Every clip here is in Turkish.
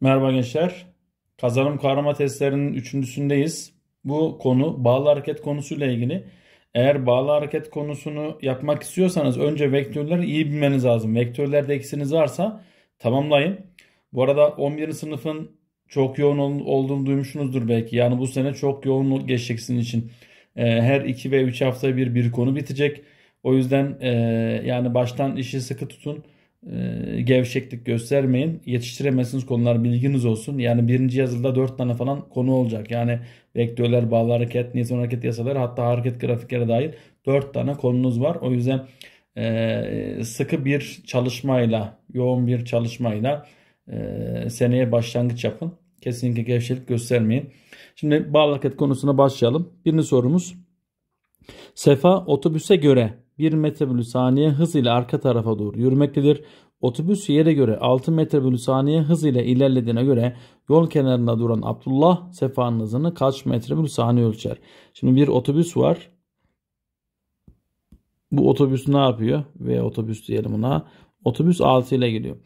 Merhaba gençler. Kazanım karma testlerinin üçüncüsündeyiz. Bu konu bağlı hareket konusuyla ilgili. Eğer bağlı hareket konusunu yapmak istiyorsanız önce vektörleri iyi bilmeniz lazım. Vektörlerde eksiniz varsa tamamlayın. Bu arada 11. sınıfın çok yoğun olduğunu duymuşsunuzdur belki. Yani bu sene çok yoğun geçecek sizin için. Ee, her 2 ve 3 hafta bir bir konu bitecek. O yüzden ee, yani baştan işi sıkı tutun. Ee, gevşeklik göstermeyin. Yetiştiremezsiniz konular bilginiz olsun. Yani birinci yazılıda 4 tane falan konu olacak. Yani vektörler, bağlı hareket, Newton hareket yasaları hatta hareket grafiklere dair 4 tane konunuz var. O yüzden e, sıkı bir çalışmayla, yoğun bir çalışmayla e, seneye başlangıç yapın. Kesinlikle gevşeklik göstermeyin. Şimdi bağlı hareket konusuna başlayalım. Birinci sorumuz. Sefa otobüse göre 1 metre bölü saniye hız ile arka tarafa doğru yürümektedir. Otobüs yere göre 6 metre bölü saniye hız ile ilerlediğine göre yol kenarında duran Abdullah sefanın hızını kaç metre bölü saniye ölçer? Şimdi bir otobüs var. Bu otobüs ne yapıyor? Veya otobüs diyelim ona. Otobüs 6 ile gidiyor.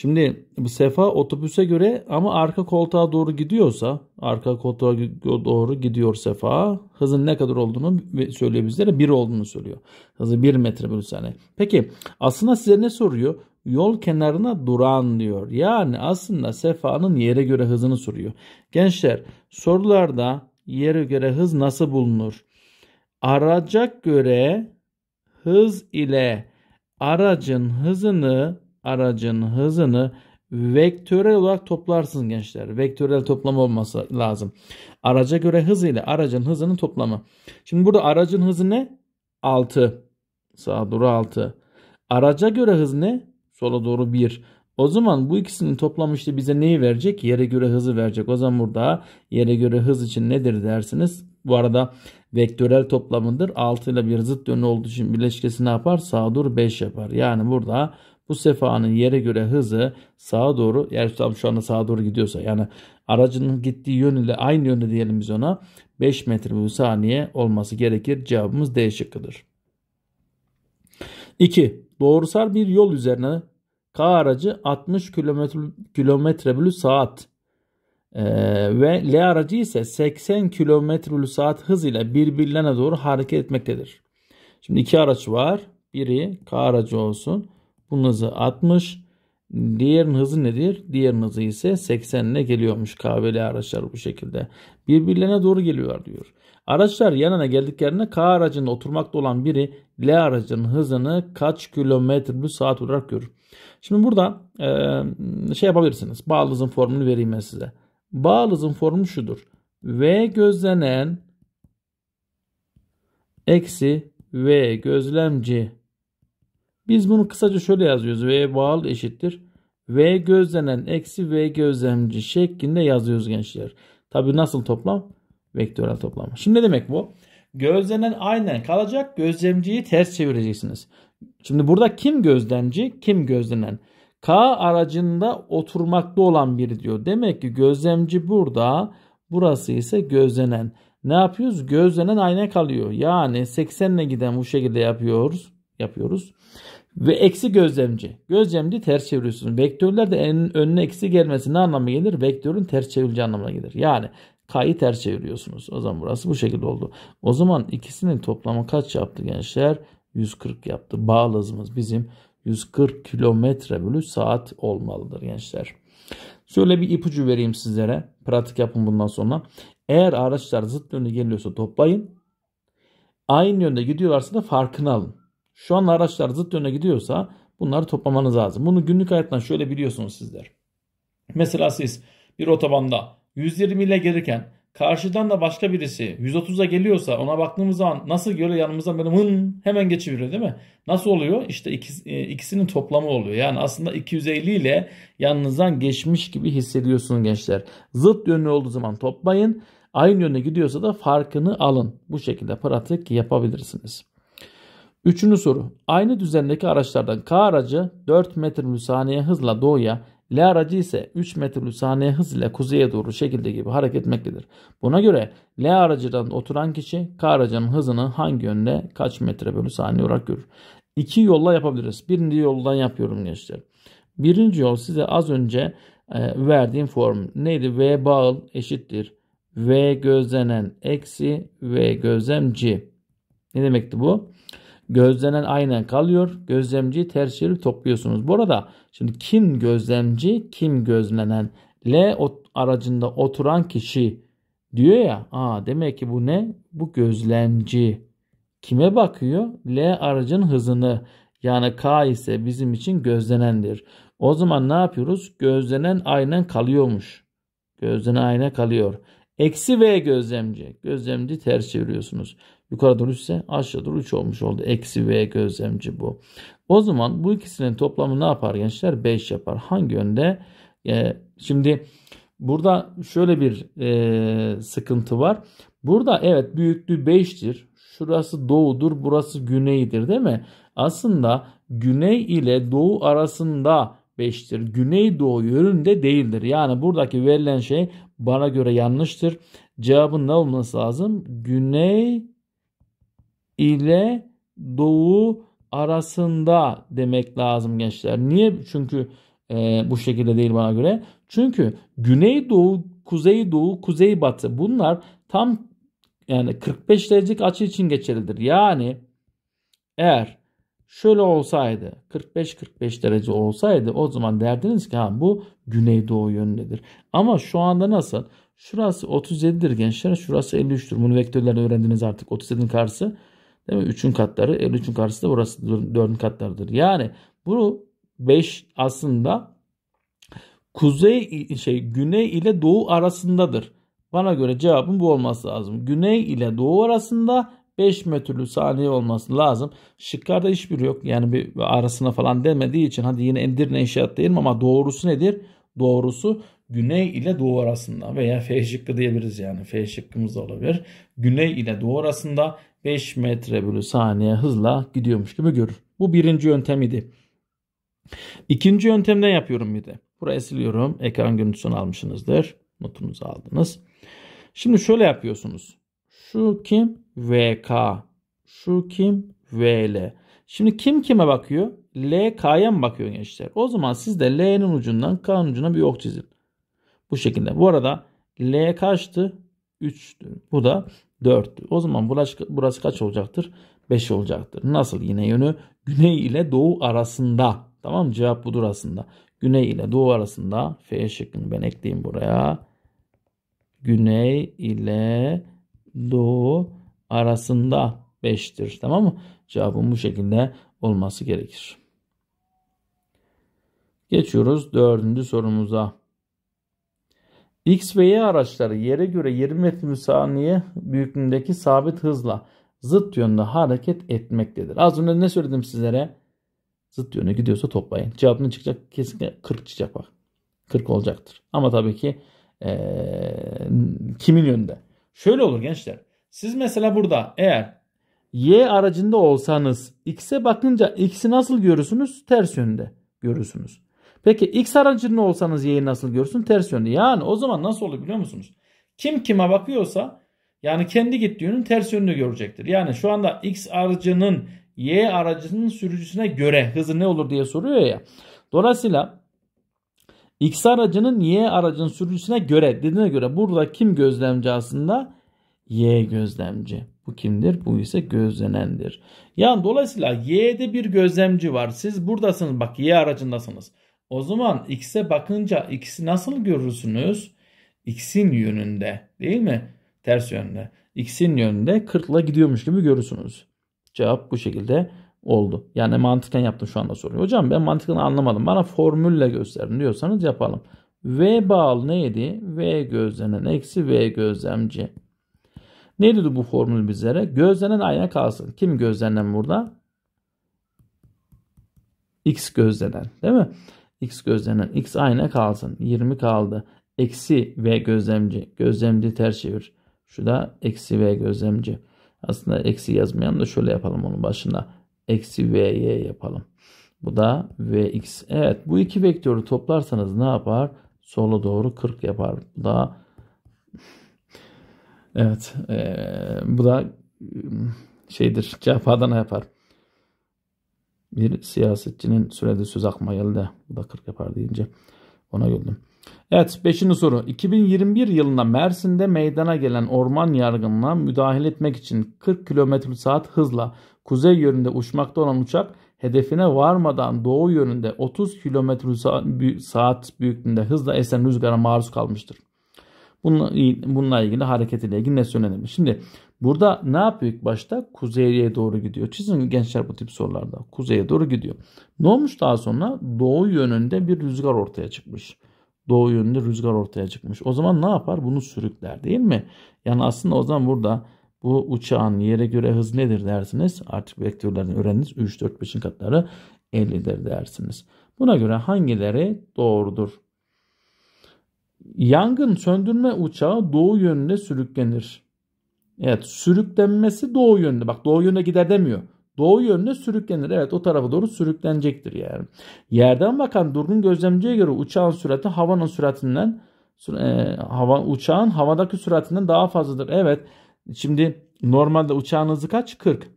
Şimdi bu sefa otobüse göre ama arka koltuğa doğru gidiyorsa arka koltuğa doğru gidiyor sefa hızın ne kadar olduğunu söylüyor bizlere 1 olduğunu söylüyor. Hızı 1 metre bölü saniye. Peki aslında size ne soruyor? Yol kenarına duran diyor. Yani aslında sefanın yere göre hızını soruyor. Gençler sorularda yere göre hız nasıl bulunur? Araca göre hız ile aracın hızını aracın hızını vektörel olarak toplarsınız gençler. Vektörel toplam olması lazım. Araca göre hız ile aracın hızının toplamı. Şimdi burada aracın hızı ne? 6. Sağa doğru 6. Araca göre hız ne? Sola doğru 1. O zaman bu ikisinin toplamı işte bize neyi verecek? Yere göre hızı verecek. O zaman burada yere göre hız için nedir dersiniz? Bu arada vektörel toplamındır. 6 ile bir zıt yönlü olduğu için bileşkesi ne yapar? Sağdur 5 yapar. Yani burada bu sefanın yere göre hızı sağa doğru yer tam şu anda sağa doğru gidiyorsa yani aracının gittiği yönüyle aynı yönde diyelim biz ona 5 metre bu saniye olması gerekir. Cevabımız D şıkkıdır. 2. Doğrusal bir yol üzerine K aracı 60 kilometre bölü saat ee, ve L aracı ise 80 kilometre bölü saat hızıyla birbirlerine doğru hareket etmektedir. Şimdi iki araç var. Biri K aracı olsun. Bunun hızı 60. Diğerinin hızı nedir? Diğerinin hızı ise 80 ile geliyormuş KVL araçlar bu şekilde. Birbirlerine doğru geliyorlar diyor. Araçlar yanına geldiklerinde K aracında oturmakta olan biri L aracının hızını kaç kilometre bölü saat olarak görür. Şimdi burada e, şey yapabilirsiniz. Bağlı hızın formülünü vereyim ben size. Bağlı hızın formülü şudur. V gözlenen eksi V gözlemci biz bunu kısaca şöyle yazıyoruz. V bağlı eşittir. V gözlenen eksi V gözlemci şeklinde yazıyoruz gençler. Tabi nasıl toplam? Vektörel toplam. Şimdi ne demek bu? Gözlenen aynen kalacak. Gözlemciyi ters çevireceksiniz. Şimdi burada kim gözlemci, kim gözlenen? K aracında oturmakta olan biri diyor. Demek ki gözlemci burada, burası ise gözlenen. Ne yapıyoruz? Gözlenen aynen kalıyor. Yani 80 ile giden bu şekilde yapıyoruz. Yapıyoruz. Ve eksi gözlemci. Gözlemci ters çeviriyorsun. Vektörler de en önüne eksi gelmesi ne anlamına gelir? Vektörün ters çevirici anlamına gelir. Yani k'yı ters çeviriyorsunuz. O zaman burası bu şekilde oldu. O zaman ikisinin toplamı kaç yaptı gençler? 140 yaptı. Bağıl hızımız bizim 140 kilometre bölü saat olmalıdır gençler. Şöyle bir ipucu vereyim sizlere. Pratik yapın bundan sonra. Eğer araçlar zıt yönde geliyorsa toplayın. Aynı yönde gidiyorlarsa da farkını alın şu an araçlar zıt yöne gidiyorsa bunları toplamanız lazım. Bunu günlük hayattan şöyle biliyorsunuz sizler. Mesela siz bir otobanda 120 ile gelirken karşıdan da başka birisi 130'a geliyorsa ona baktığımız zaman nasıl göre yanımızdan böyle hın hemen geçiveriyor değil mi? Nasıl oluyor? İşte e, ikisinin toplamı oluyor. Yani aslında 250 ile yanınızdan geçmiş gibi hissediyorsunuz gençler. Zıt yönlü olduğu zaman toplayın. Aynı yöne gidiyorsa da farkını alın. Bu şekilde pratik yapabilirsiniz. Üçüncü soru. Aynı düzendeki araçlardan K aracı 4 metre saniye hızla doğuya, L aracı ise 3 metre saniye hız ile kuzeye doğru şekilde gibi hareket etmektedir. Buna göre L aracından oturan kişi K aracının hızını hangi yönde kaç metre bölü saniye olarak görür? İki yolla yapabiliriz. Birinci yoldan yapıyorum gençler. Birinci yol size az önce e, verdiğim form neydi? V bağıl eşittir. V gözlenen eksi V gözlemci. Ne demekti bu? Gözlenen aynen kalıyor. Gözlemci ters çevirip topluyorsunuz. Bu arada şimdi kim gözlemci, kim gözlenen? L aracında oturan kişi diyor ya. Aa demek ki bu ne? Bu gözlemci. Kime bakıyor? L aracın hızını. Yani K ise bizim için gözlenendir. O zaman ne yapıyoruz? Gözlenen aynen kalıyormuş. Gözlenen aynen kalıyor. Eksi V gözlemci. Gözlemci ters çeviriyorsunuz. Yukarı doğru 3 ise aşağı doğru 3 olmuş oldu. Eksi V gözlemci bu. O zaman bu ikisinin toplamı ne yapar gençler? 5 yapar. Hangi yönde? Ee, şimdi burada şöyle bir e, sıkıntı var. Burada evet büyüklüğü 5'tir. Şurası doğudur, burası güneydir değil mi? Aslında güney ile doğu arasında 5'tir. Güneydoğu yönünde değildir. Yani buradaki verilen şey bana göre yanlıştır. Cevabın ne olması lazım? Güney ile doğu arasında demek lazım gençler. Niye? Çünkü e, bu şekilde değil bana göre. Çünkü güneydoğu, kuzeydoğu, kuzeybatı bunlar tam yani 45 derecelik açı için geçerlidir. Yani eğer şöyle olsaydı 45-45 derece olsaydı o zaman derdiniz ki ha bu güneydoğu yönündedir. Ama şu anda nasıl? Şurası 37'dir gençler. Şurası 53'tür. Bunu vektörlerden öğrendiniz artık. 37'in karşısı değil mi? 3'ün katları. 53'ün karşısı da burası 4'ün katlarıdır. Yani bunu 5 aslında kuzey şey güney ile doğu arasındadır. Bana göre cevabım bu olması lazım. Güney ile doğu arasında 5 metrülü saniye olması lazım. Şıklarda hiçbiri yok. Yani bir arasına falan demediği için hadi yine endir ne inşaat diyelim ama doğrusu nedir? Doğrusu güney ile doğu arasında veya F şıkkı diyebiliriz yani F şıkkımız da olabilir. Güney ile doğu arasında 5 metre bölü saniye hızla gidiyormuş gibi görür. Bu birinci yöntem idi. İkinci yöntemden yapıyorum bir de. Burayı siliyorum. Ekran görüntüsünü almışsınızdır. Notunuzu aldınız. Şimdi şöyle yapıyorsunuz. Şu kim? VK. Şu kim? VL. Şimdi kim kime bakıyor? L mı bakıyor gençler? O zaman siz de L'nin ucundan K'nın ucuna bir ok çizin. Bu şekilde. Bu arada L kaçtı? 3'tü. Bu da 4'tü. O zaman burası, burası kaç olacaktır? 5 olacaktır. Nasıl yine yönü? Güney ile doğu arasında. Tamam mı? Cevap budur aslında. Güney ile doğu arasında F şıkkını ben ekleyeyim buraya. Güney ile doğu arasında 5'tir. Tamam mı? Cevabın bu şekilde olması gerekir. Geçiyoruz dördüncü sorumuza. X ve Y araçları yere göre 20 metre saniye büyüklüğündeki sabit hızla zıt yönde hareket etmektedir. Az önce ne söyledim sizlere? Zıt yöne gidiyorsa toplayın. Cevap çıkacak? Kesinlikle 40 çıkacak bak. 40 olacaktır. Ama tabii ki ee, kimin yönde? Şöyle olur gençler. Siz mesela burada eğer y aracında olsanız x'e bakınca x'i nasıl görürsünüz? Ters yönde görürsünüz. Peki x aracında olsanız y'yi nasıl görürsün? Ters yönde. Yani o zaman nasıl olur biliyor musunuz? Kim kime bakıyorsa yani kendi gittiğinin ters yönünü görecektir. Yani şu anda x aracının y aracının sürücüsüne göre hızı ne olur diye soruyor ya. Dolayısıyla x aracının y aracının sürücüsüne göre dediğine göre burada kim gözlemci aslında? Y gözlemci. Bu kimdir? Bu ise gözlenendir. Yani dolayısıyla Y'de bir gözlemci var. Siz buradasınız. Bak Y aracındasınız. O zaman X'e bakınca X'i nasıl görürsünüz? X'in yönünde değil mi? Ters yönde. X'in yönünde 40 ile gidiyormuş gibi görürsünüz. Cevap bu şekilde oldu. Yani mantıken yaptım şu anda soruyu. Hocam ben mantıkını anlamadım. Bana formülle gösterin diyorsanız yapalım. V bağlı neydi? V gözlenen eksi V gözlemci. Ne dedi bu formül bizlere? Gözlenen ayna kalsın. Kim gözlenen burada? X gözlenen değil mi? X gözlenen. X ayna kalsın. 20 kaldı. Eksi V gözlemci. Gözlemci ters çevir. Şu da eksi V gözlemci. Aslında eksi yazmayan da şöyle yapalım onun başına. Eksi V'ye yapalım. Bu da Vx. Evet bu iki vektörü toplarsanız ne yapar? Sola doğru 40 yapar. Bu da Evet. Ee, bu da ıı, şeydir. Cephadan yapar. Bir siyasetçinin sürede söz akma geldi. Bu da 40 yapar deyince ona güldüm. Evet beşinci soru. 2021 yılında Mersin'de meydana gelen orman yargınına müdahil etmek için 40 km saat hızla kuzey yönünde uçmakta olan uçak hedefine varmadan doğu yönünde 30 km saat büyüklüğünde hızla esen rüzgara maruz kalmıştır. Bununla, bununla ilgili ile ilgili ne söylenir? Şimdi burada ne yapıyor ilk başta? Kuzeye doğru gidiyor. Çizin gençler bu tip sorularda. Kuzeye doğru gidiyor. Ne olmuş daha sonra? Doğu yönünde bir rüzgar ortaya çıkmış. Doğu yönünde rüzgar ortaya çıkmış. O zaman ne yapar? Bunu sürükler değil mi? Yani aslında o zaman burada bu uçağın yere göre hız nedir dersiniz. Artık vektörlerden öğrendiniz. 3, 4, 5'in katları 50'dir dersiniz. Buna göre hangileri doğrudur? Yangın söndürme uçağı doğu yönüne sürüklenir. Evet sürüklenmesi doğu yönde. Bak doğu yöne gider demiyor. Doğu yönde sürüklenir. Evet o tarafa doğru sürüklenecektir yani. Yerden bakan durgun gözlemciye göre uçağın sürati havanın süratinden e, hava uçağın havadaki süratinden daha fazladır. Evet. Şimdi normalde uçağın hızı kaç? 40.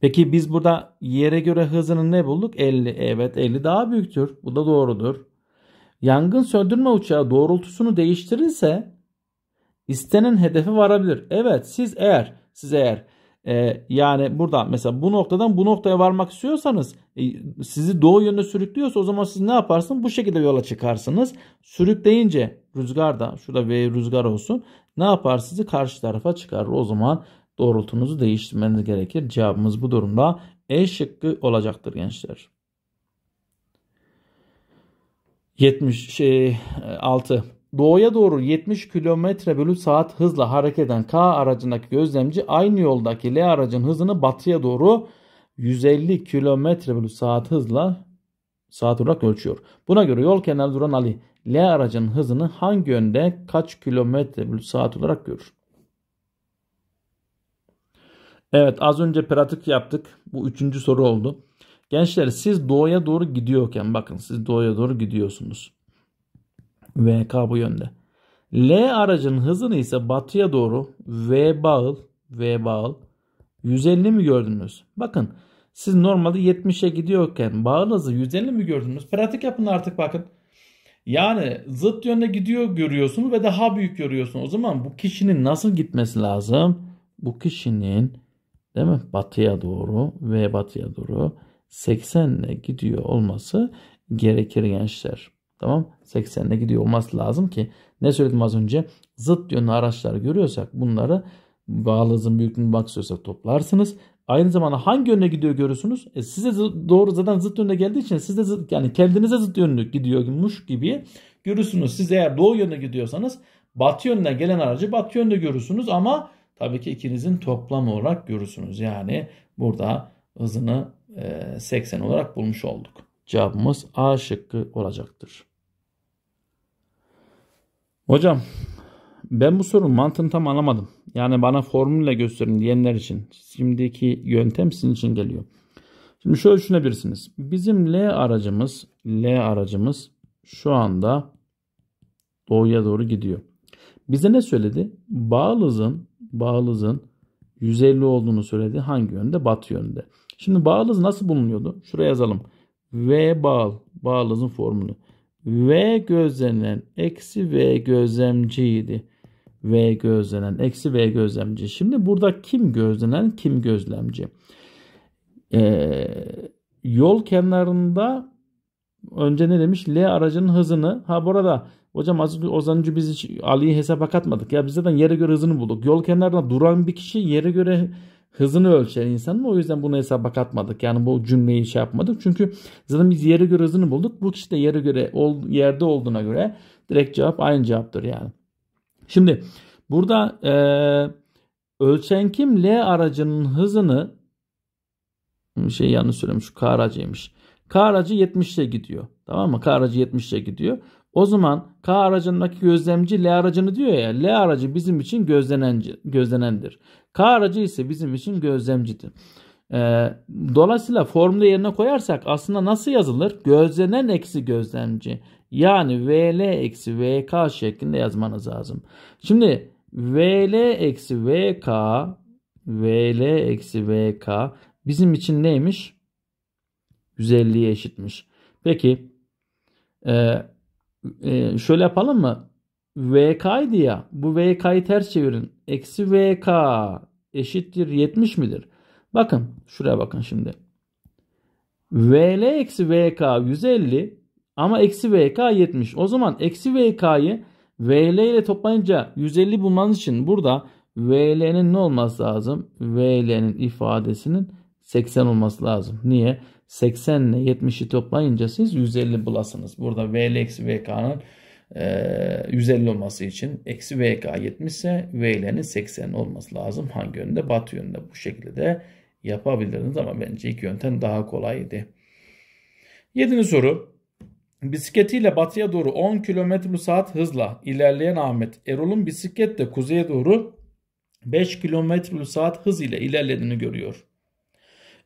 Peki biz burada yere göre hızını ne bulduk? 50. Evet 50 daha büyüktür. Bu da doğrudur. Yangın söndürme uçağı doğrultusunu değiştirirse istenen hedefe varabilir. Evet siz eğer siz eğer e, yani burada mesela bu noktadan bu noktaya varmak istiyorsanız e, sizi doğu yönde sürüklüyorsa o zaman siz ne yaparsınız? Bu şekilde yola çıkarsınız. Sürükleyince rüzgar da şurada V rüzgar olsun. Ne yapar sizi karşı tarafa çıkarır. O zaman doğrultunuzu değiştirmeniz gerekir. Cevabımız bu durumda E şıkkı olacaktır gençler. 76 şey, Doğuya doğru 70 km bölü saat hızla hareket eden K aracındaki gözlemci aynı yoldaki L aracın hızını batıya doğru 150 km bölü saat hızla saat olarak ölçüyor. Buna göre yol kenarında duran Ali L aracın hızını hangi yönde kaç kilometre bölü saat olarak görür? Evet az önce pratik yaptık. Bu üçüncü soru oldu. Gençler siz doğuya doğru gidiyorken bakın siz doğuya doğru gidiyorsunuz. VK bu yönde. L aracının hızını ise batıya doğru V bağıl V bağıl 150 mi gördünüz? Bakın siz normalde 70'e gidiyorken bağıl hızı 150 mi gördünüz? Pratik yapın artık bakın. Yani zıt yönde gidiyor görüyorsunuz ve daha büyük görüyorsunuz. O zaman bu kişinin nasıl gitmesi lazım? Bu kişinin değil mi? Batıya doğru ve batıya doğru 80 ile gidiyor olması gerekir gençler. Tamam 80 ile gidiyor olması lazım ki ne söyledim az önce zıt yönlü araçlar görüyorsak bunları bağlazın büyüklüğünü bak toplarsınız. Aynı zamanda hangi yöne gidiyor görürsünüz. E size doğru zaten zıt yönde geldiği için siz de zıt, yani kendinize zıt yönlü gidiyormuş gibi görürsünüz. Siz eğer doğu yönüne gidiyorsanız batı yönüne gelen aracı batı yönde görürsünüz ama tabii ki ikinizin toplamı olarak görürsünüz. Yani burada hızını 80 e, olarak bulmuş olduk. Cevabımız A şıkkı olacaktır. Hocam ben bu sorunun mantığını tam anlamadım. Yani bana formülle gösterin diyenler için. Şimdiki yöntem sizin için geliyor. Şimdi şöyle düşünebilirsiniz. Bizim L aracımız, L aracımız şu anda doğuya doğru gidiyor. Bize ne söyledi? Bağlızın, Bağlızın 150 olduğunu söyledi. Hangi yönde? Batı yönde. Şimdi bağlız nasıl bulunuyordu? Şuraya yazalım. V bağl. Bağlızın formülü. V gözlenen eksi V gözlemciydi. V gözlenen eksi V gözlemci. Şimdi burada kim gözlenen kim gözlemci? Ee, yol kenarında önce ne demiş? L aracının hızını. Ha burada hocam az önce biz Ali'yi hesaba katmadık. Ya biz zaten yere göre hızını bulduk. Yol kenarında duran bir kişi yere göre hızını ölçen insanın o yüzden bunu hesaba katmadık. Yani bu cümleyi şey yapmadık. Çünkü zaten biz yere göre hızını bulduk. Bu işte yere göre yerde olduğuna göre direkt cevap aynı cevaptır yani. Şimdi burada e, ölçen kim L aracının hızını şey yanlış söylemiş. K aracıymış. K aracı 70'e gidiyor. Tamam mı? K aracı 70'e gidiyor. O zaman K aracındaki gözlemci L aracını diyor ya L aracı bizim için gözlenenci, gözlenendir. K aracı ise bizim için gözlemcidir. Ee, dolayısıyla formda yerine koyarsak aslında nasıl yazılır? Gözlenen eksi gözlemci. Yani VL eksi VK şeklinde yazmanız lazım. Şimdi VL eksi VK VL eksi VK bizim için neymiş? 150'ye eşitmiş. Peki e, ee, şöyle yapalım mı? VK'ydı ya. Bu VK'yı ters çevirin. Eksi VK eşittir 70 midir? Bakın şuraya bakın şimdi. VL eksi VK 150 ama eksi VK 70. O zaman eksi VK'yı VL ile toplayınca 150 bulmanız için burada VL'nin ne olması lazım? VL'nin ifadesinin 80 olması lazım. Niye? 80 ile 70'i toplayınca siz 150 bulasınız. Burada V ile eksi VK'nın e, 150 olması için eksi VK 70 ise V'lerin 80 olması lazım. Hangi yönde? Batı yönde. Bu şekilde de yapabilirsiniz ama bence ilk yöntem daha kolaydı. 7. soru. Bisikletiyle batıya doğru 10 km saat hızla ilerleyen Ahmet Erol'un bisikletle kuzeye doğru 5 km saat hız ile ilerlediğini görüyor.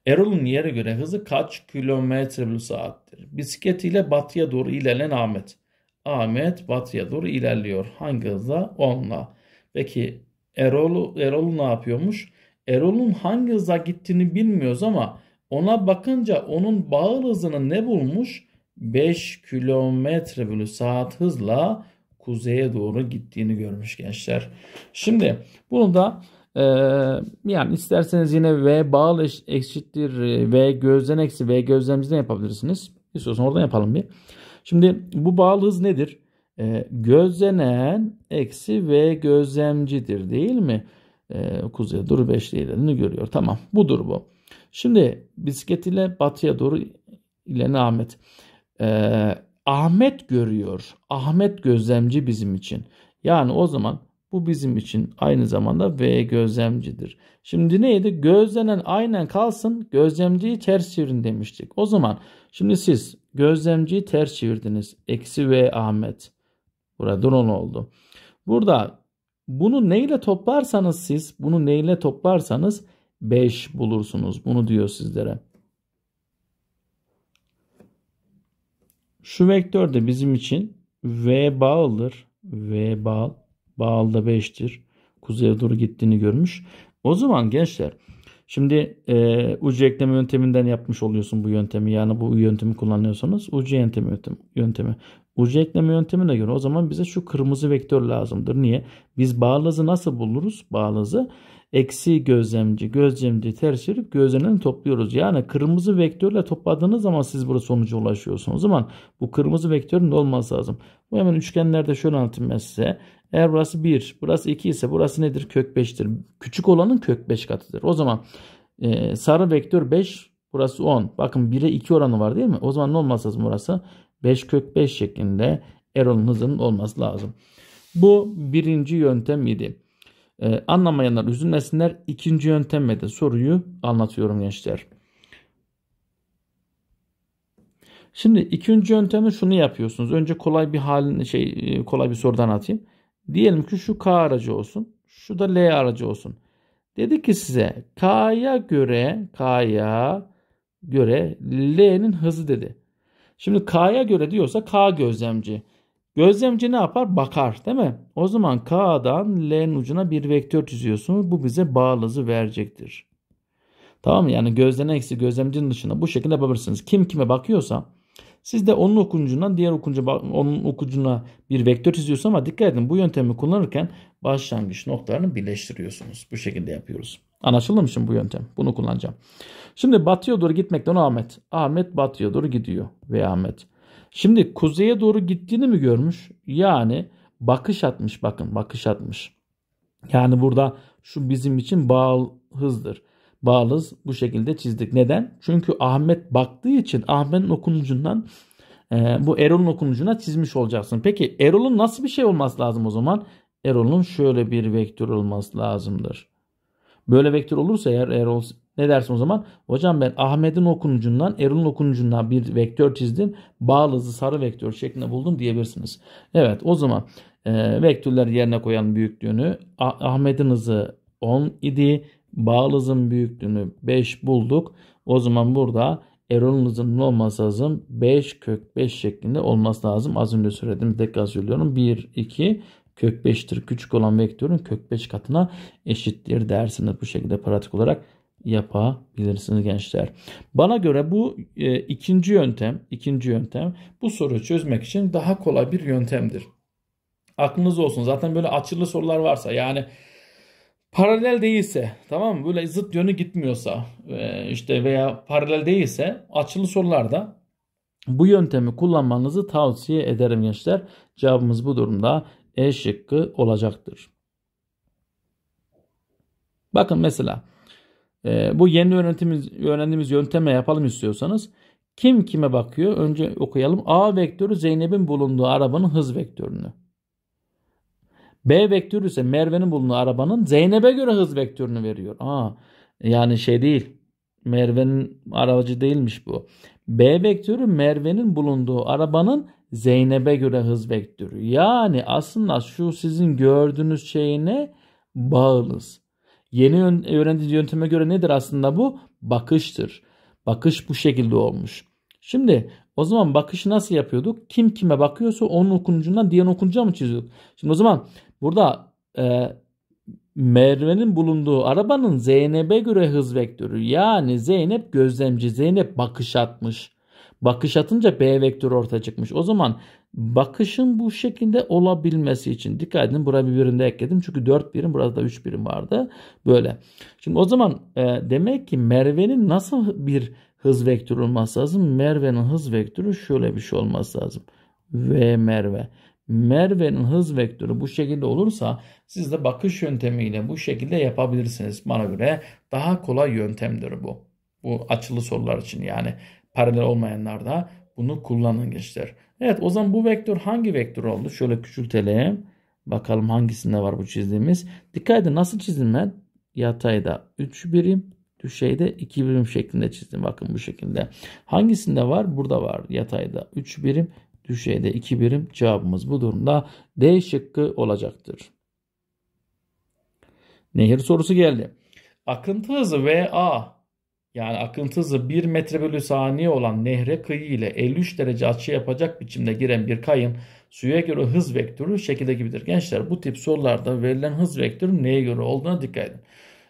Erol'un yere göre hızı kaç kilometre bölü saattir? Bisikletiyle batıya doğru ilerleyen Ahmet. Ahmet batıya doğru ilerliyor. Hangi hızla? Onla. Peki Erol, Erol ne yapıyormuş? Erol'un hangi hıza gittiğini bilmiyoruz ama ona bakınca onun bağır hızını ne bulmuş? 5 kilometre bölü saat hızla kuzeye doğru gittiğini görmüş gençler. Şimdi bunu da ee, yani isterseniz yine v bağlı eşittir e, v gözden eksi v gözlemciden yapabilirsiniz. İstiyorsanız oradan yapalım bir. Şimdi bu bağlı hız nedir? Ee, gözlenen eksi v gözlemcidir değil mi? Ee, kuzeye doğru 5 ilerlediğini görüyor. Tamam budur bu. Şimdi bisiklet ile batıya doğru ilen Ahmet. Ee, Ahmet görüyor. Ahmet gözlemci bizim için. Yani o zaman bu bizim için aynı zamanda V gözlemcidir. Şimdi neydi? Gözlenen aynen kalsın, gözlemciyi ters çevirin demiştik. O zaman şimdi siz gözlemciyi ters çevirdiniz. Eksi V Ahmet. Burada drone oldu. Burada bunu neyle toplarsanız siz, bunu neyle toplarsanız 5 bulursunuz. Bunu diyor sizlere. Şu vektör de bizim için V bağlıdır. V bağlı. Baal'da 5'tir. Kuzeye doğru gittiğini görmüş. O zaman gençler şimdi e, ucu ekleme yönteminden yapmış oluyorsun bu yöntemi. Yani bu yöntemi kullanıyorsanız ucu yöntemi yöntemi. Ucu ekleme yöntemine göre o zaman bize şu kırmızı vektör lazımdır. Niye? Biz bağlazı nasıl buluruz? Bağlazı eksi gözlemci, gözlemci ters çevirip gözlemlerini topluyoruz. Yani kırmızı vektörle topladığınız zaman siz burada sonuca ulaşıyorsunuz. O zaman bu kırmızı vektörün de olması lazım. Bu hemen üçgenlerde şöyle anlatayım ben size. Eğer burası 1, burası 2 ise burası nedir? Kök 5'tir. Küçük olanın kök 5 katıdır. O zaman e, sarı vektör 5, burası 10. Bakın 1'e 2 oranı var değil mi? O zaman ne olması lazım burası? 5 kök 5 şeklinde Erol'un hızının olması lazım. Bu birinci yöntem idi. Ee, anlamayanlar üzülmesinler. İkinci yöntemle de soruyu anlatıyorum gençler. Şimdi ikinci yöntemde şunu yapıyorsunuz. Önce kolay bir halin şey e, kolay bir sorudan atayım. Diyelim ki şu K aracı olsun. Şu da L aracı olsun. Dedi ki size K'ya göre K'ya göre L'nin hızı dedi. Şimdi K'ya göre diyorsa K gözlemci. Gözlemci ne yapar? Bakar değil mi? O zaman K'dan L'nin ucuna bir vektör çiziyorsunuz. Bu bize bağlazı verecektir. Tamam mı? Yani gözlenen eksi gözlemcinin dışında bu şekilde yapabilirsiniz. Kim kime bakıyorsa siz de onun okuncundan diğer okuncu onun okuncuna bir vektör çiziyorsunuz ama dikkat edin bu yöntemi kullanırken başlangıç noktalarını birleştiriyorsunuz. Bu şekilde yapıyoruz. Anlaşıldı mı şimdi bu yöntem? Bunu kullanacağım. Şimdi batıya doğru gitmekten Ahmet. Ahmet batıya doğru gidiyor. Ve Ahmet. Şimdi kuzeye doğru gittiğini mi görmüş? Yani bakış atmış bakın bakış atmış. Yani burada şu bizim için bağlı hızdır. Bağlız bu şekilde çizdik. Neden? Çünkü Ahmet baktığı için Ahmet'in okunucundan e, bu Erol'un okunucuna çizmiş olacaksın. Peki Erol'un nasıl bir şey olması lazım o zaman? Erol'un şöyle bir vektör olması lazımdır. Böyle vektör olursa eğer Erol ne dersin o zaman? Hocam ben Ahmet'in okunucundan Erol'un okunucundan bir vektör çizdim. Bağlı sarı vektör şeklinde buldum diyebilirsiniz. Evet o zaman e, vektörler yerine koyan büyüklüğünü. Ahmet'in hızı 10 idi. Bağlı büyüklüğünü 5 bulduk. O zaman burada Erol'un hızının olması lazım. 5 kök 5 şeklinde olması lazım. Az önce söyledim. Tekrar söylüyorum. 1, 2 kök 5'tir. Küçük olan vektörün kök 5 katına eşittir dersiniz. Bu şekilde pratik olarak yapabilirsiniz gençler. Bana göre bu e, ikinci yöntem, ikinci yöntem bu soruyu çözmek için daha kolay bir yöntemdir. Aklınız olsun. Zaten böyle açılı sorular varsa yani paralel değilse tamam mı? Böyle zıt yönü gitmiyorsa e, işte veya paralel değilse açılı sorularda bu yöntemi kullanmanızı tavsiye ederim gençler. Cevabımız bu durumda E şıkkı olacaktır. Bakın mesela ee, bu yeni öğrendiğimiz, öğrendiğimiz yönteme yapalım istiyorsanız kim kime bakıyor? Önce okuyalım. A vektörü Zeynep'in bulunduğu arabanın hız vektörünü. B vektörü ise Merve'nin bulunduğu arabanın Zeynep'e göre hız vektörünü veriyor. Aa, yani şey değil. Merve'nin aracı değilmiş bu. B vektörü Merve'nin bulunduğu arabanın Zeynep'e göre hız vektörü. Yani aslında şu sizin gördüğünüz şeyine bağlız. Yeni e, öğrenci yönteme göre nedir aslında bu? Bakıştır. Bakış bu şekilde olmuş. Şimdi o zaman bakışı nasıl yapıyorduk? Kim kime bakıyorsa onun okunucundan diğer okunucuya mı çiziyorduk? Şimdi o zaman burada e, Merve'nin bulunduğu arabanın Zeynep'e göre hız vektörü. Yani Zeynep gözlemci. Zeynep bakış atmış. Bakış atınca B vektörü ortaya çıkmış. O zaman bakışın bu şekilde olabilmesi için dikkat edin buraya bir birim de ekledim çünkü 4 birim burada da 3 birim vardı böyle. Şimdi o zaman e, demek ki Merve'nin nasıl bir hız vektörü olması lazım? Merve'nin hız vektörü şöyle bir şey olması lazım. V Merve. Merve'nin hız vektörü bu şekilde olursa siz de bakış yöntemiyle bu şekilde yapabilirsiniz. Bana göre daha kolay yöntemdir bu. Bu açılı sorular için yani paralel olmayanlarda bunu kullanın gençler. Evet o zaman bu vektör hangi vektör oldu? Şöyle küçültelim. Bakalım hangisinde var bu çizdiğimiz. Dikkat edin nasıl çizdim ben? Yatayda 3 birim, düşeyde 2 birim şeklinde çizdim. Bakın bu şekilde. Hangisinde var? Burada var. Yatayda 3 birim, düşeyde 2 birim. Cevabımız bu durumda D şıkkı olacaktır. Nehir sorusu geldi. Akıntı hızı VA yani akıntı hızı 1 metre bölü saniye olan nehre kıyı ile 53 derece açı yapacak biçimde giren bir kayın suya göre hız vektörü şekilde gibidir. Gençler bu tip sorularda verilen hız vektörü neye göre olduğuna dikkat edin.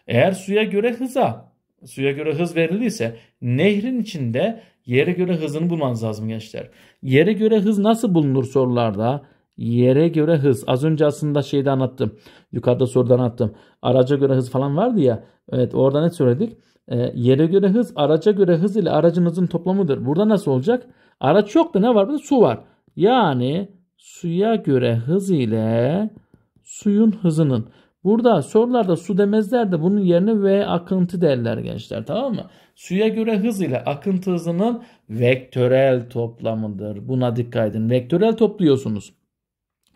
Eğer suya göre hıza, suya göre hız veriliyse nehrin içinde yere göre hızını bulmanız lazım gençler. Yere göre hız nasıl bulunur sorularda? Yere göre hız. Az önce aslında şeyde anlattım. Yukarıda soruda anlattım. Araca göre hız falan vardı ya. Evet orada ne söyledik? Ee, yere göre hız, araca göre hız ile aracınızın toplamıdır. Burada nasıl olacak? Araç yok da ne var burada? Su var. Yani suya göre hız ile suyun hızının. Burada sorularda su demezler de bunun yerine V akıntı derler gençler tamam mı? Suya göre hız ile akıntı hızının vektörel toplamıdır. Buna dikkat edin. Vektörel topluyorsunuz.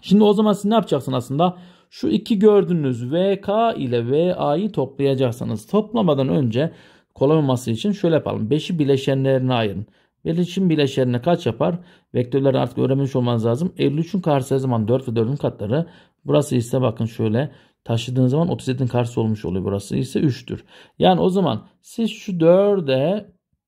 Şimdi o zaman siz ne yapacaksın aslında? Şu iki gördüğünüz VK ile VA'yı toplayacaksanız, Toplamadan önce kolamaması için şöyle yapalım. 5'i bileşenlerine ayırın. Bileşim bileşenine kaç yapar? Vektörleri artık öğrenmiş olmanız lazım. 53'ün karşısı her zaman 4 ve 4'ün katları. Burası ise bakın şöyle taşıdığınız zaman 37'in karşısı olmuş oluyor. Burası ise 3'tür. Yani o zaman siz şu 4'e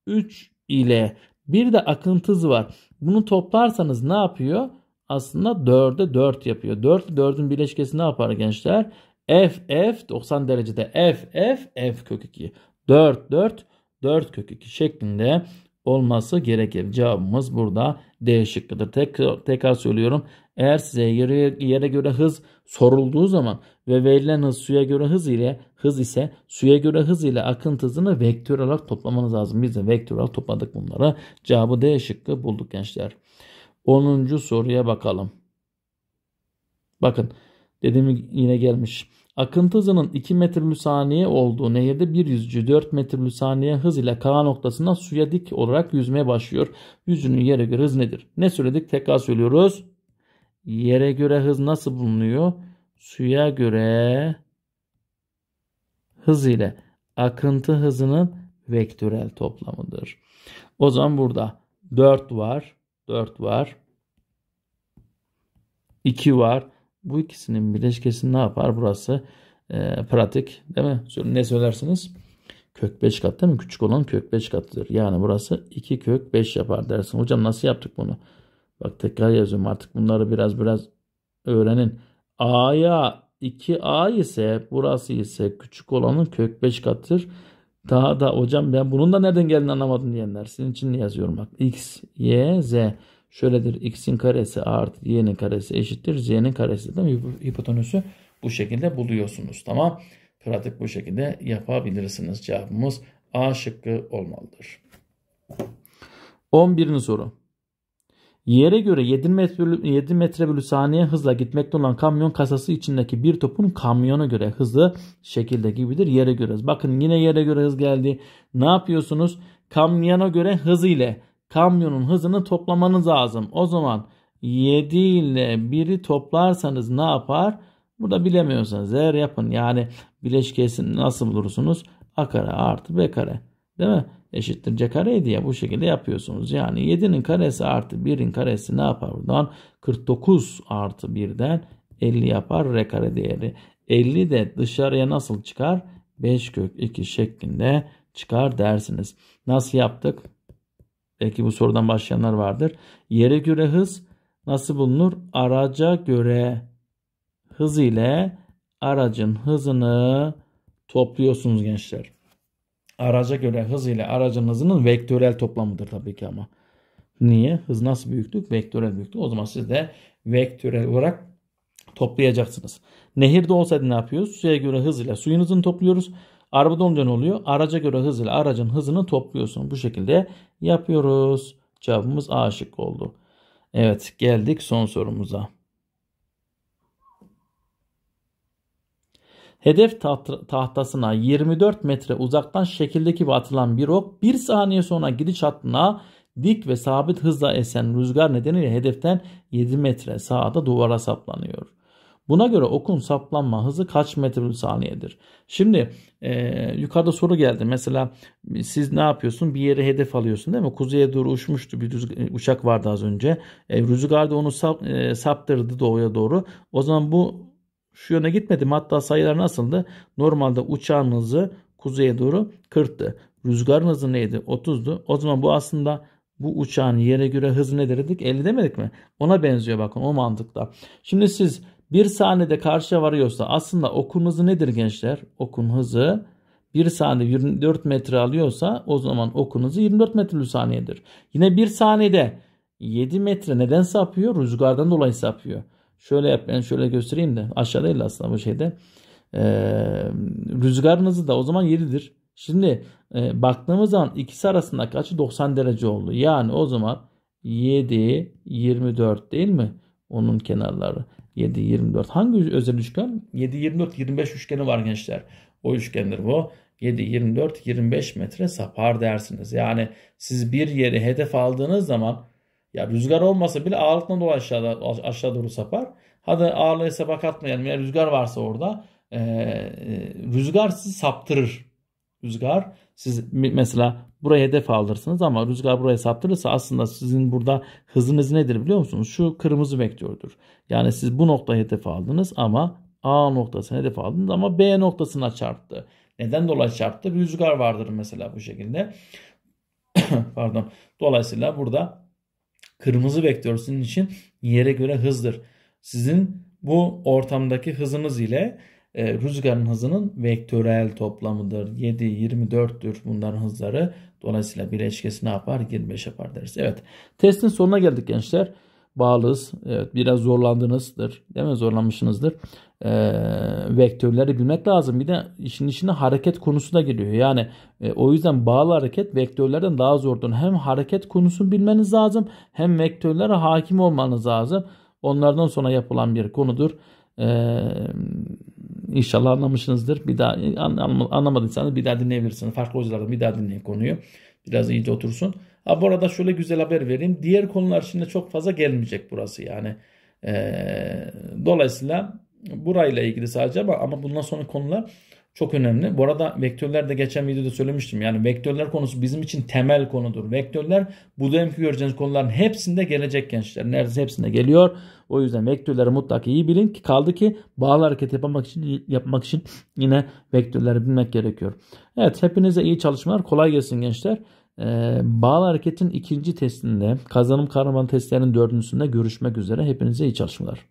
3 ile bir de akıntı hızı var. Bunu toplarsanız ne yapıyor? aslında 4'e 4 yapıyor. 4 4'ün birleşkesi ne yapar gençler? F F 90 derecede F F F kök 2. 4 4 4 kök 2 şeklinde olması gerekir. Cevabımız burada D şıkkıdır. Tekrar, tekrar söylüyorum. Eğer size yere, yere göre hız sorulduğu zaman ve verilen hız suya göre hız ile hız ise suya göre hız ile akıntı hızını vektör olarak toplamanız lazım. Biz de vektör olarak topladık bunları. Cevabı D şıkkı bulduk gençler. 10. soruya bakalım. Bakın dediğim yine gelmiş. Akıntı hızının 2 metre saniye olduğu nehirde bir yüzücü 4 metre saniye hız ile K noktasına suya dik olarak yüzmeye başlıyor. Yüzünün yere göre hız nedir? Ne söyledik? Tekrar söylüyoruz. Yere göre hız nasıl bulunuyor? Suya göre hız ile akıntı hızının vektörel toplamıdır. O zaman burada 4 var. 4 var. 2 var. Bu ikisinin birleşkesi ne yapar? Burası e, pratik değil mi? Ne söylersiniz? Kök 5 kat değil mi? Küçük olan kök 5 katıdır. Yani burası 2 kök 5 yapar dersin. Hocam nasıl yaptık bunu? Bak tekrar yazıyorum artık bunları biraz biraz öğrenin. A'ya 2A ise burası ise küçük olanın kök 5 katıdır daha da hocam ben bunun da nereden geldiğini anlamadım diyenler. Sizin için ne yazıyorum bak. X, Y, Z. Şöyledir. X'in karesi artı Y'nin karesi eşittir. Z'nin karesi değil mi? Hipotenüsü bu şekilde buluyorsunuz. Tamam. Pratik bu şekilde yapabilirsiniz. Cevabımız A şıkkı olmalıdır. 11. soru. Yere göre 7 metre, 7 metre bölü saniye hızla gitmekte olan kamyon kasası içindeki bir topun kamyona göre hızı şekilde gibidir. Yere göre Bakın yine yere göre hız geldi. Ne yapıyorsunuz? Kamyona göre hız ile kamyonun hızını toplamanız lazım. O zaman 7 ile 1'i toplarsanız ne yapar? Bu da bilemiyorsanız eğer yapın. Yani bileşkesini nasıl bulursunuz? A kare artı B kare. Değil mi? eşittir c kareydi ya bu şekilde yapıyorsunuz. Yani 7'nin karesi artı 1'in karesi ne yapar buradan? 49 artı 1'den 50 yapar r kare değeri. 50 de dışarıya nasıl çıkar? 5 kök 2 şeklinde çıkar dersiniz. Nasıl yaptık? Belki bu sorudan başlayanlar vardır. Yere göre hız nasıl bulunur? Araca göre hız ile aracın hızını topluyorsunuz gençler araca göre hız ile aracın hızının vektörel toplamıdır tabii ki ama. Niye? Hız nasıl büyüklük? Vektörel büyüklük. O zaman siz de vektörel olarak toplayacaksınız. Nehirde olsaydı ne yapıyoruz? Suya göre hız ile suyun hızını topluyoruz. Arabada olunca ne oluyor? Araca göre hız ile aracın hızını topluyorsun. Bu şekilde yapıyoruz. Cevabımız A şık oldu. Evet geldik son sorumuza. Hedef tahtasına 24 metre uzaktan şekildeki gibi atılan bir ok 1 saniye sonra gidiş hattına dik ve sabit hızla esen rüzgar nedeniyle hedeften 7 metre sağda duvara saplanıyor. Buna göre okun saplanma hızı kaç metre saniyedir? Şimdi e, yukarıda soru geldi. Mesela siz ne yapıyorsun? Bir yere hedef alıyorsun değil mi? Kuzeye doğru uçmuştu bir rüzgar, uçak vardı az önce. E, rüzgar da onu sap, e, saptırdı doğuya doğru. O zaman bu şu yöne gitmedi mi? Hatta sayılar nasıldı? Normalde uçağın kuzeye doğru 40'tı. Rüzgarın hızı neydi? 30'du. O zaman bu aslında bu uçağın yere göre hızı ne dedik? 50 demedik mi? Ona benziyor bakın o mantıkla. Şimdi siz bir saniyede karşıya varıyorsa aslında okun hızı nedir gençler? Okun hızı bir saniye 24 metre alıyorsa o zaman okun hızı 24 metre saniyedir. Yine bir saniyede 7 metre neden sapıyor? Rüzgardan dolayı sapıyor. Şöyle yap, yani şöyle göstereyim de Aşağıda değil aslında bu şeyde. Ee, rüzgarınızı da o zaman 7'dir. Şimdi e, baktığımız zaman ikisi arasında kaç? 90 derece oldu. Yani o zaman 7, 24 değil mi? Onun kenarları. 7, 24. Hangi özel üçgen? 7, 24, 25 üçgeni var gençler. O üçgendir bu. 7, 24, 25 metre sapar dersiniz. Yani siz bir yeri hedef aldığınız zaman ya rüzgar olmasa bile ağırlıktan dolayı aşağıda, aşağı doğru sapar. Hadi ağırlığı hesaba katmayalım. Eğer rüzgar varsa orada e, rüzgar sizi saptırır. Rüzgar siz mesela buraya hedef alırsınız ama rüzgar buraya saptırırsa aslında sizin burada hızınız nedir biliyor musunuz? Şu kırmızı vektördür. Yani siz bu nokta hedef aldınız ama A noktasına hedef aldınız ama B noktasına çarptı. Neden dolayı çarptı? Bir rüzgar vardır mesela bu şekilde. Pardon. Dolayısıyla burada Kırmızı vektör sizin için yere göre hızdır. Sizin bu ortamdaki hızınız ile e, rüzgarın hızının vektörel toplamıdır. 7, 24'tür bunların hızları. Dolayısıyla bileşkesi ne yapar? 25 yapar deriz. Evet. Testin sonuna geldik gençler bağlıyız. Evet, biraz zorlandınızdır. Değil mi? Zorlanmışsınızdır. E, vektörleri bilmek lazım. Bir de işin içine hareket konusu da geliyor. Yani e, o yüzden bağlı hareket vektörlerden daha zordur. Hem hareket konusunu bilmeniz lazım hem vektörlere hakim olmanız lazım. Onlardan sonra yapılan bir konudur. E, inşallah anlamışsınızdır. Bir daha anlamadıysanız bir daha dinleyebilirsiniz. Farklı hocalardan bir daha dinleyin konuyu. Biraz iyice otursun. Ha bu arada şöyle güzel haber vereyim. Diğer konular şimdi çok fazla gelmeyecek burası yani. E, dolayısıyla burayla ilgili sadece ama, ama bundan sonra konular çok önemli. Bu arada vektörler de geçen videoda söylemiştim. Yani vektörler konusu bizim için temel konudur. Vektörler bu dönemki göreceğiniz konuların hepsinde gelecek gençler. Neredeyse hepsinde geliyor. O yüzden vektörleri mutlaka iyi bilin. ki Kaldı ki bağlı hareket yapmak için yapmak için yine vektörleri bilmek gerekiyor. Evet hepinize iyi çalışmalar. Kolay gelsin gençler. Ee, bağlı hareketin ikinci testinde kazanım karman testlerinin dördüncüsünde görüşmek üzere. Hepinize iyi çalışmalar.